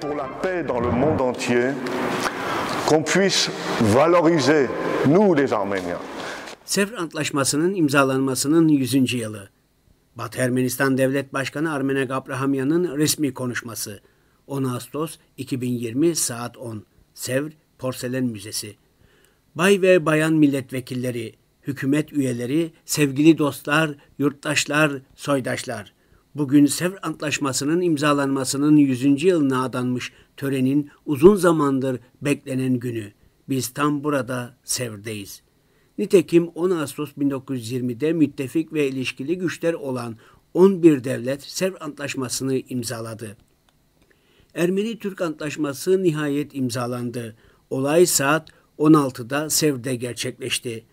pour la paix dans le monde entier, qu'on puisse valoriser, nous les Arméniens. Sevr Antlaşması'nın imzalanmasının 100. yılı. Batı Ermenistan Devlet Başkanı Armenek Abrahamyan'ın resmi konuşması. 10 Ağustos 2020 saat 10. Sevr Porselen Müzesi. Bay ve bayan milletvekilleri, hükümet üyeleri, sevgili dostlar, yurttaşlar, soydaşlar. Bugün Sevr Antlaşması'nın imzalanmasının 100. yılına adanmış törenin uzun zamandır beklenen günü. Biz tam burada Sevr'deyiz. Nitekim 10 Ağustos 1920'de müttefik ve ilişkili güçler olan 11 devlet Sevr Antlaşması'nı imzaladı. Ermeni-Türk Antlaşması nihayet imzalandı. Olay saat 16'da Sevr'de gerçekleşti.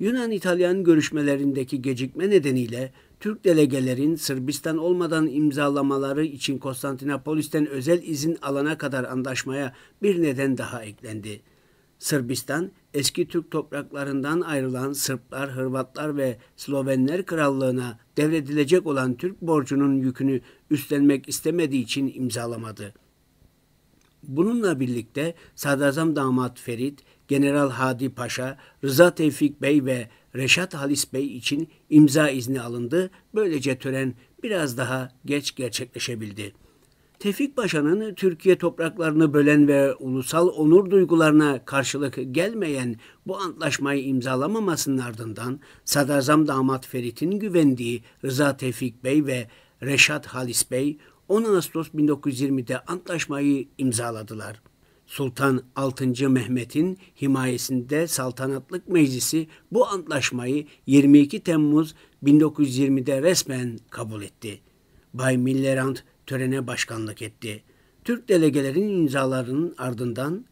Yunan-İtalyan görüşmelerindeki gecikme nedeniyle Türk delegelerin Sırbistan olmadan imzalamaları için Konstantinopolis'ten özel izin alana kadar anlaşmaya bir neden daha eklendi. Sırbistan, eski Türk topraklarından ayrılan Sırplar, Hırvatlar ve Slovenler Krallığına devredilecek olan Türk borcunun yükünü üstlenmek istemediği için imzalamadı. Bununla birlikte Sadrazam damat Ferit, General Hadi Paşa, Rıza Tevfik Bey ve Reşat Halis Bey için imza izni alındı. Böylece tören biraz daha geç gerçekleşebildi. Tevfik Paşa'nın Türkiye topraklarını bölen ve ulusal onur duygularına karşılık gelmeyen bu antlaşmayı imzalamamasının ardından Sadrazam Damat Ferit'in güvendiği Rıza Tevfik Bey ve Reşat Halis Bey 10 Ağustos 1920'de antlaşmayı imzaladılar. Sultan 6. Mehmet'in himayesinde saltanatlık meclisi bu antlaşmayı 22 Temmuz 1920'de resmen kabul etti. Bay Millerand törene başkanlık etti. Türk delegelerin imzalarının ardından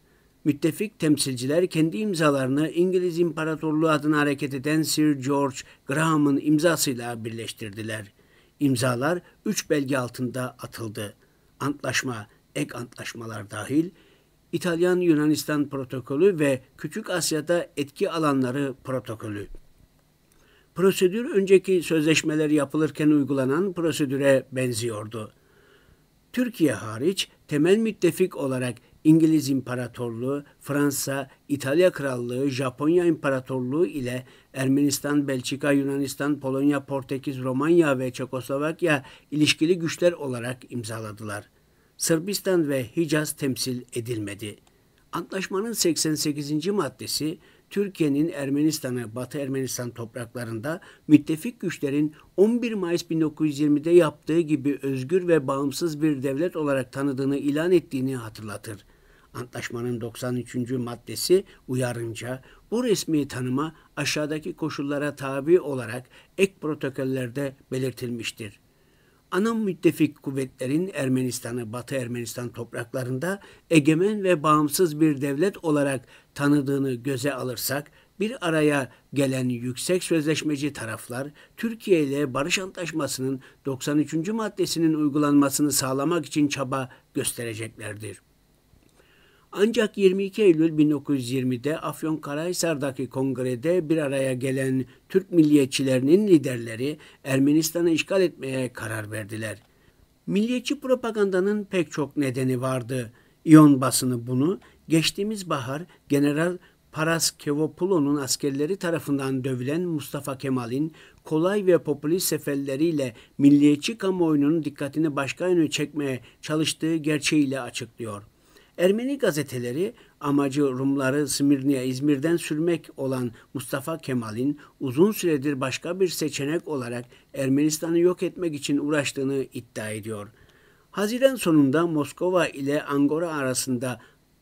müttefik temsilciler kendi imzalarını İngiliz İmparatorluğu adına hareket eden Sir George Graham'ın imzasıyla birleştirdiler. İmzalar üç belge altında atıldı. Antlaşma, ek antlaşmalar dahil İtalyan Yunanistan protokolü ve Küçük Asya'da etki alanları protokolü. Prosedür önceki sözleşmeler yapılırken uygulanan prosedüre benziyordu. Türkiye hariç temel müttefik olarak İngiliz İmparatorluğu, Fransa, İtalya Krallığı, Japonya İmparatorluğu ile Ermenistan, Belçika, Yunanistan, Polonya, Portekiz, Romanya ve Çekoslovakya ilişkili güçler olarak imzaladılar. Sırbistan ve Hicaz temsil edilmedi. Antlaşmanın 88. maddesi Türkiye'nin Ermenistan'ı Batı Ermenistan topraklarında müttefik güçlerin 11 Mayıs 1920'de yaptığı gibi özgür ve bağımsız bir devlet olarak tanıdığını ilan ettiğini hatırlatır. Antlaşmanın 93. maddesi uyarınca bu resmi tanıma aşağıdaki koşullara tabi olarak ek protokollerde belirtilmiştir ana müttefik kuvvetlerin Ermenistan'ı Batı Ermenistan topraklarında egemen ve bağımsız bir devlet olarak tanıdığını göze alırsak bir araya gelen yüksek sözleşmeci taraflar Türkiye ile barış antlaşmasının 93. maddesinin uygulanmasını sağlamak için çaba göstereceklerdir. Ancak 22 Eylül 1920'de Afyonkarahisar'daki kongrede bir araya gelen Türk milliyetçilerinin liderleri Ermenistan'ı işgal etmeye karar verdiler. Milliyetçi propagandanın pek çok nedeni vardı. İyon basını bunu geçtiğimiz bahar General Paras Kevopulo'nun askerleri tarafından dövülen Mustafa Kemal'in kolay ve popülist seferleriyle milliyetçi kamuoyunun dikkatini başka yöne çekmeye çalıştığı gerçeğiyle açıklıyor. Ermeni gazeteleri amacı Rumları Smirni'ye İzmir'den sürmek olan Mustafa Kemal'in uzun süredir başka bir seçenek olarak Ermenistan'ı yok etmek için uğraştığını iddia ediyor. Haziran sonunda Moskova ile Angora arasında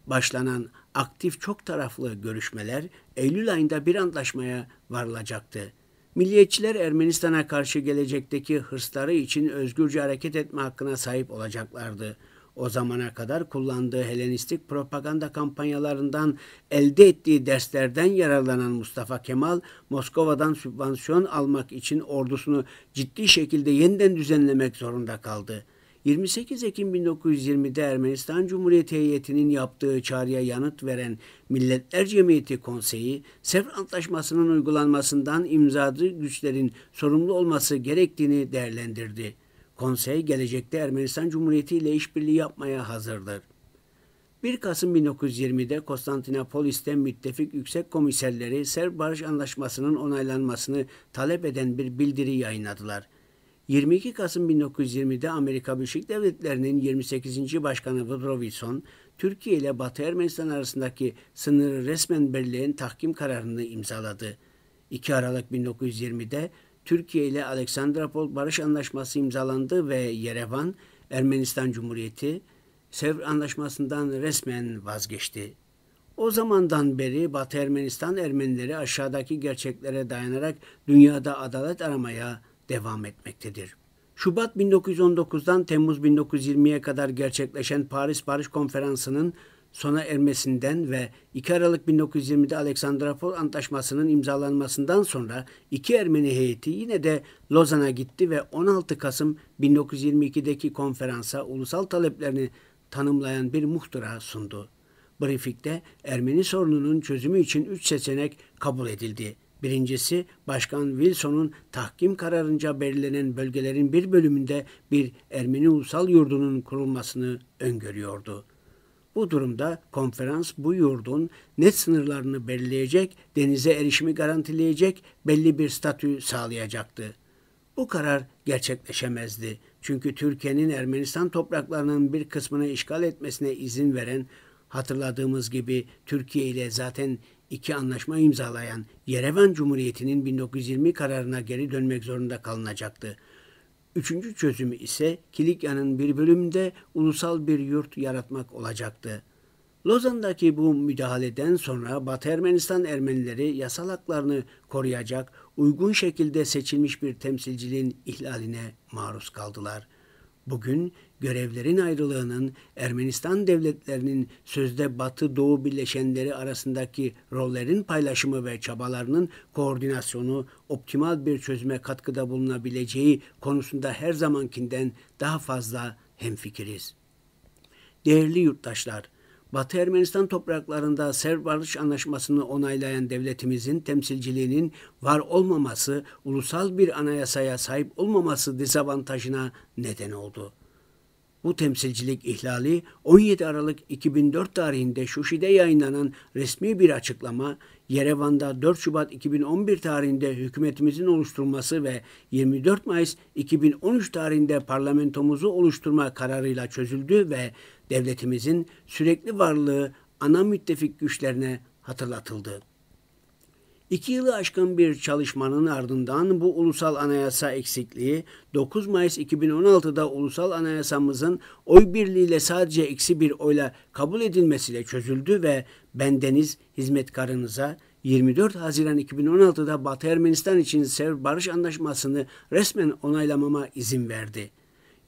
başlanan aktif çok taraflı görüşmeler Eylül ayında bir antlaşmaya varılacaktı. Milliyetçiler Ermenistan'a karşı gelecekteki hırsları için özgürce hareket etme hakkına sahip olacaklardı o zamana kadar kullandığı Helenistik propaganda kampanyalarından elde ettiği derslerden yararlanan Mustafa Kemal, Moskova'dan sübvansiyon almak için ordusunu ciddi şekilde yeniden düzenlemek zorunda kaldı. 28 Ekim 1920'de Ermenistan Cumhuriyeti heyetinin yaptığı çağrıya yanıt veren Milletler Cemiyeti Konseyi, Sevr Antlaşması'nın uygulanmasından imzadığı güçlerin sorumlu olması gerektiğini değerlendirdi. Konsey gelecekte Ermenistan Cumhuriyeti ile işbirliği yapmaya hazırdır. 1 Kasım 1920'de Konstantinopolis'te müttefik yüksek komiserleri Serb Barış Anlaşması'nın onaylanmasını talep eden bir bildiri yayınladılar. 22 Kasım 1920'de Amerika Birleşik Devletleri'nin 28. Başkanı Woodrow Wilson, Türkiye ile Batı Ermenistan arasındaki sınırı resmen belirleyen tahkim kararını imzaladı. 2 Aralık 1920'de Türkiye ile Aleksandropol Barış Anlaşması imzalandı ve Yerevan, Ermenistan Cumhuriyeti Sevr Anlaşması'ndan resmen vazgeçti. O zamandan beri Batı Ermenistan Ermenileri aşağıdaki gerçeklere dayanarak dünyada adalet aramaya devam etmektedir. Şubat 1919'dan Temmuz 1920'ye kadar gerçekleşen Paris Barış Konferansı'nın sona ermesinden ve 2 Aralık 1920'de Aleksandropol Antlaşması'nın imzalanmasından sonra iki Ermeni heyeti yine de Lozan'a gitti ve 16 Kasım 1922'deki konferansa ulusal taleplerini tanımlayan bir muhtıra sundu. Brifikte Ermeni sorununun çözümü için üç seçenek kabul edildi. Birincisi Başkan Wilson'un tahkim kararınca belirlenen bölgelerin bir bölümünde bir Ermeni ulusal yurdunun kurulmasını öngörüyordu. Bu durumda konferans bu yurdun net sınırlarını belirleyecek, denize erişimi garantileyecek belli bir statü sağlayacaktı. Bu karar gerçekleşemezdi. Çünkü Türkiye'nin Ermenistan topraklarının bir kısmını işgal etmesine izin veren, hatırladığımız gibi Türkiye ile zaten iki anlaşma imzalayan Yerevan Cumhuriyeti'nin 1920 kararına geri dönmek zorunda kalınacaktı. Üçüncü çözümü ise Kilikya'nın bir bölümde ulusal bir yurt yaratmak olacaktı. Lozan'daki bu müdahaleden sonra Batı Ermenistan Ermenileri yasal haklarını koruyacak uygun şekilde seçilmiş bir temsilcinin ihlaline maruz kaldılar. Bugün görevlerin ayrılığının Ermenistan devletlerinin sözde Batı Doğu bileşenleri arasındaki rollerin paylaşımı ve çabalarının koordinasyonu optimal bir çözüme katkıda bulunabileceği konusunda her zamankinden daha fazla hemfikiriz. Değerli yurttaşlar, Batı Ermenistan topraklarında Serb Barış Anlaşması'nı onaylayan devletimizin temsilciliğinin var olmaması, ulusal bir anayasaya sahip olmaması dezavantajına neden oldu bu temsilcilik ihlali 17 Aralık 2004 tarihinde Şuşi'de yayınlanan resmi bir açıklama, Yerevan'da 4 Şubat 2011 tarihinde hükümetimizin oluşturulması ve 24 Mayıs 2013 tarihinde parlamentomuzu oluşturma kararıyla çözüldü ve devletimizin sürekli varlığı ana müttefik güçlerine hatırlatıldı. İki yılı aşkın bir çalışmanın ardından bu ulusal anayasa eksikliği 9 Mayıs 2016'da ulusal anayasamızın oy birliğiyle sadece eksi bir oyla kabul edilmesiyle çözüldü ve bendeniz hizmetkarınıza 24 Haziran 2016'da Batı Ermenistan için Sev Barış Anlaşması'nı resmen onaylamama izin verdi.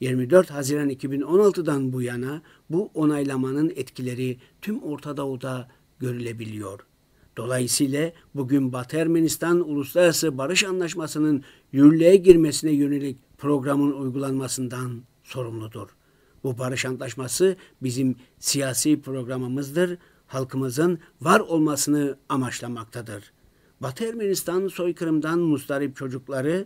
24 Haziran 2016'dan bu yana bu onaylamanın etkileri tüm Orta Doğu'da görülebiliyor.'' Dolayısıyla bugün Batı Ermenistan Uluslararası Barış Anlaşması'nın yürürlüğe girmesine yönelik programın uygulanmasından sorumludur. Bu barış antlaşması bizim siyasi programımızdır, halkımızın var olmasını amaçlamaktadır. Batı Ermenistan soykırımdan mustarip çocukları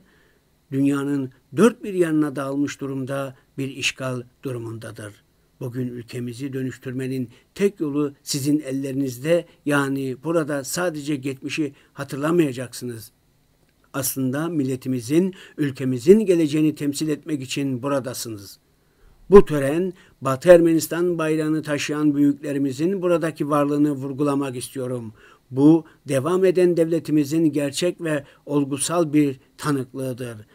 dünyanın dört bir yanına dağılmış durumda bir işgal durumundadır.'' Bugün ülkemizi dönüştürmenin tek yolu sizin ellerinizde yani burada sadece geçmişi hatırlamayacaksınız. Aslında milletimizin, ülkemizin geleceğini temsil etmek için buradasınız. Bu tören Batı Ermenistan bayrağını taşıyan büyüklerimizin buradaki varlığını vurgulamak istiyorum. Bu devam eden devletimizin gerçek ve olgusal bir tanıklığıdır.''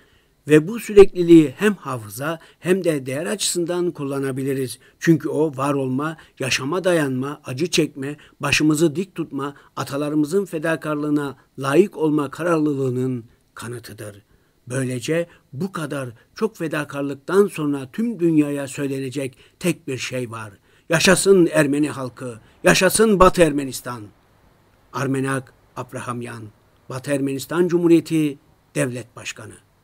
ve bu sürekliliği hem hafıza hem de değer açısından kullanabiliriz. Çünkü o var olma, yaşama dayanma, acı çekme, başımızı dik tutma, atalarımızın fedakarlığına layık olma kararlılığının kanıtıdır. Böylece bu kadar çok fedakarlıktan sonra tüm dünyaya söylenecek tek bir şey var. Yaşasın Ermeni halkı, yaşasın Batı Ermenistan. Armenak Abrahamyan, Batı Ermenistan Cumhuriyeti Devlet Başkanı.